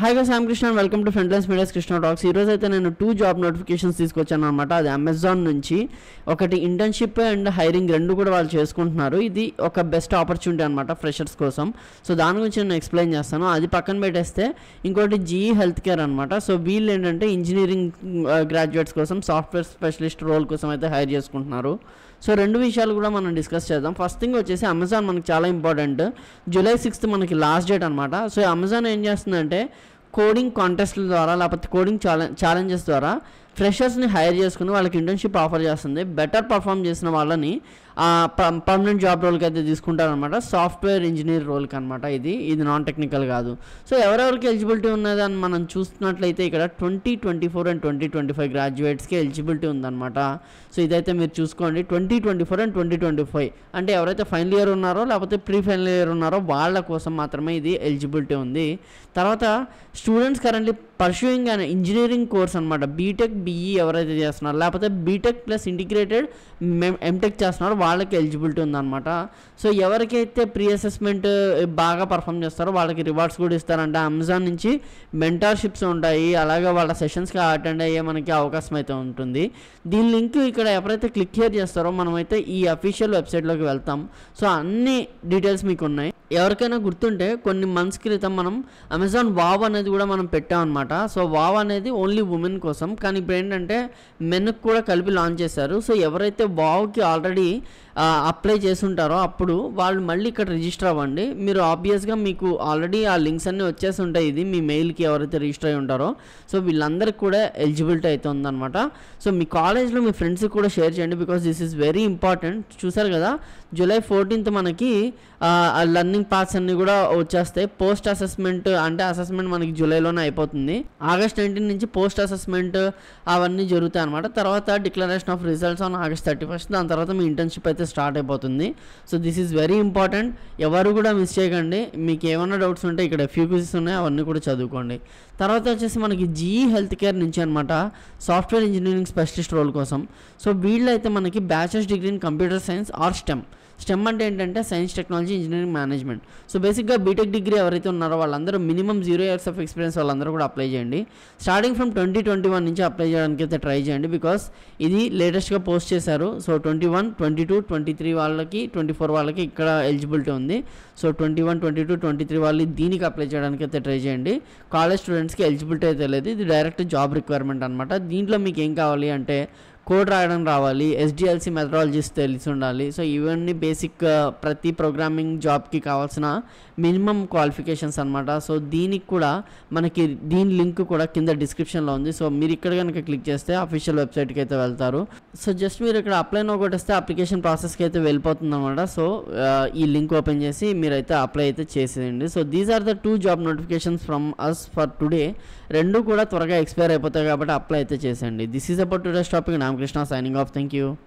Hi గా Shyam Krishna welcome to Friendlines Medias Krishna talks ఈరోజు అయితే నేను టూ జాబ్ నోటిఫికేషన్స్ తీసుకొచ్చాను అనమాట అది అమెజాన్ నుంచి ఒకటి ఇంటర్న్షిప్ అండ్ హైరింగ్ రెండు కూడా వాళ్ళు చేసుకుంటున్నారు ఇది ఒక బెస్ట్ ఆపర్చునిటీ అనమాట ఫ్రెషర్స్ కోసం సో దాని గురించి నేను ఎక్స్ప్లెయిన్ చేస్తాను అది పక్కన పెట్టేస్తే ఇంకోటి జీఈ హెల్త్ కేర్ అనమాట సో వీళ్ళు ఏంటంటే ఇంజనీరింగ్ గ్రాడ్యుయేట్స్ uh, కోసం సాఫ్ట్వేర్ స్పెషలిస్ట్ రోల్ కోసం అయితే హైర్ చేసుకుంటున్నారు సో రెండు విషయాలు కూడా మనం డిస్కస్ చేద్దాం ఫస్ట్ థింగ్ వచ్చేసి అమెజాన్ మనకి చాలా ఇంపార్టెంట్ జూలై సిక్స్త్ మనకి లాస్ట్ డేట్ అనమాట సో అమెజాన్ ఏం చేస్తుందంటే కోడింగ్ కాంటెస్ట్ల ద్వారా లేకపోతే కోడింగ్ ఛాలెంజెస్ ద్వారా ఫ్రెషర్స్ని హైర్ చేసుకుని వాళ్ళకి ఇంటర్న్షిప్ ఆఫర్ చేస్తుంది బెటర్ పర్ఫామ్ చేసిన వాళ్ళని పర్మనెంట్ జాబ్ రోల్కి అయితే తీసుకుంటారనమాట సాఫ్ట్వేర్ ఇంజనీర్ రోల్కి అనమాట ఇది ఇది నాన్ టెక్నికల్ కాదు సో ఎవరెవరికి ఎలిజిబిలిటీ ఉన్నది అని మనం చూస్తున్నట్లయితే ఇక్కడ twenty twenty four and twenty twenty five గ్రాడ్యుయేట్స్కి ఎలిజిబిలిటీ ఉందన్నమాట సో ఇదైతే మీరు చూసుకోండి twenty twenty four and twenty twenty five అంటే ఎవరైతే ఫైనల్ ఇయర్ ఉన్నారో లేకపోతే ప్రీ ఫైనల్ ఇయర్ ఉన్నారో వాళ్ళ కోసం మాత్రమే ఇది ఎలిజిబిలిటీ ఉంది తర్వాత students currently pursuing and engineering course అనమాట బీటెక్ బీఈ ఎవరైతే చేస్తున్నారో లేకపోతే బీటెక్ ప్లస్ ఇంటిగ్రేటెడ్ ఎంటెక్ చేస్తున్నారో వాళ్ళకి ఎలిజిబిలిటీ ఉందన్నమాట సో ఎవరికైతే ప్రీ అసెస్మెంట్ బాగా పర్ఫామ్ చేస్తారో వాళ్ళకి రివార్డ్స్ కూడా ఇస్తారంటే అమెజాన్ నుంచి మెంటార్షిప్స్ ఉంటాయి అలాగే వాళ్ళ సెషన్స్కి అటెండ్ అయ్యే మనకి అవకాశం అయితే ఉంటుంది దీని లింక్ ఇక్కడ ఎవరైతే క్లిక్ చేస్తారో మనమైతే ఈ అఫీషియల్ వెబ్సైట్లోకి వెళ్తాం సో అన్ని డీటెయిల్స్ మీకు ఉన్నాయి ఎవరికైనా గుర్తుంటే కొన్ని మంత్స్ క్రితం మనం అమెజాన్ వావ్ అనేది కూడా మనం పెట్టామన్నమాట సో వావ్ అనేది ఓన్లీ ఉమెన్ కోసం కానీ ఇప్పుడు ఏంటంటే మెన్కి కూడా కలిపి లాంచ్ చేశారు సో ఎవరైతే వావ్కి ఆల్రెడీ అప్లై ఉంటారో అప్పుడు వాళ్ళు మళ్ళీ ఇక్కడ రిజిస్టర్ అవ్వండి మీరు ఆబ్వియస్గా మీకు ఆల్రెడీ ఆ లింక్స్ అన్నీ వచ్చేసి ఉంటాయి ఇది మీ మెయిల్కి ఎవరైతే రిజిస్టర్ అయి ఉంటారో సో వీళ్ళందరికీ కూడా ఎలిజిబిలిటీ అనమాట సో మీ కాలేజ్లో మీ ఫ్రెండ్స్కి కూడా షేర్ చేయండి because this is very important చూసారు కదా జూలై ఫోర్టీన్త్ మనకి లర్నింగ్ లర్నింగ్ పాస్ అన్ని కూడా వచ్చేస్తాయి పోస్ట్ అసెస్మెంట్ అంటే అసెస్మెంట్ మనకి జూలైలోనే అయిపోతుంది ఆగస్ట్ నైన్టీన్ నుంచి పోస్ట్ అసెస్మెంట్ అవన్నీ జరుగుతాయి అనమాట తర్వాత declaration of results on August thirty first దాని తర్వాత మీ ఇంటర్న్షిప్ అయితే స్టార్ట్ అయిపోతుంది so this is very important ఎవరు కూడా మిస్ చేయకండి మీకు ఏమైనా డౌట్స్ ఉంటే ఇక్కడ ఫ్యూ క్విజెస్ ఉన్నాయి అవన్నీ కూడా చదువుకోండి తర్వాత వచ్చేసి మనకి జీఈ హెల్త్ కేర్ నుంచి అనమాట సాఫ్ట్వేర్ ఇంజనీరింగ్ స్పెషలిస్ట్ రోల్ కోసం సో వీళ్ళు అయితే మనకి bachelor's degree in computer science or STEM STEM అంటే ఏంటంటే science technology engineering management management so బేసిక్గా బీటెక్ డిగ్రీ ఎవరైతే ఉన్నారో వాళ్ళందరూ minimum zero years of experience వాళ్ళందరూ కూడా అప్లై చేయండి starting from twenty twenty one నుంచి అప్లై చేయడానికి అయితే ట్రై చేయండి బికాస్ ఇది లేటెస్ట్గా పోస్ట్ చేశారు so twenty one twenty two twenty three వాళ్ళకి ట్వంటీ ఫోర్ వాళ్ళకి ఇక్కడ ఎలిజిబిలిటీ ఉంది so twenty one twenty two twenty three వాళ్ళు దీనికి అప్లై చేయడానికి అయితే ట్రై చేయండి కాలేజ్ స్టూడెంట్స్కి ఎలిజిబిలిటీ అయితే లేదు ఇది డైరెక్ట్ జాబ్ రిక్వైర్మెంట్ అనమాట దీంట్లో మీకు ఏం కావాలి అంటే కోడ్ రాయడం రావాలి ఎస్డిఎల్సి మెథడాలజీస్ తెలిసి ఉండాలి సో ఇవన్నీ బేసిక్ uh, ప్రతి ప్రోగ్రామింగ్ జాబ్కి కావాల్సిన మినిమం క్వాలిఫికేషన్స్ అనమాట సో దీనికి కూడా మనకి దీని లింక్ కూడా కింద డిస్క్రిప్షన్లో ఉంది సో మీరు ఇక్కడ కనుక క్లిక్ చేస్తే అఫీషియల్ వెబ్సైట్కి అయితే వెళ్తారు సో జస్ట్ మీరు ఇక్కడ అప్లై నో కొట్టేస్తే అప్లికేషన్ ప్రాసెస్కి అయితే వెళ్ళిపోతుంది అనమాట సో uh, ఈ లింక్ ఓపెన్ చేసి మీరైతే అప్లై అయితే చేసేయండి so these are the two job notifications from us for today రెండు కూడా త్వరగా ఎక్స్పైర్ అయిపోతాయి కాబట్టి అప్లై అయితే చేసేయండి this is about today's topic నా Krishna signing off. Thank you.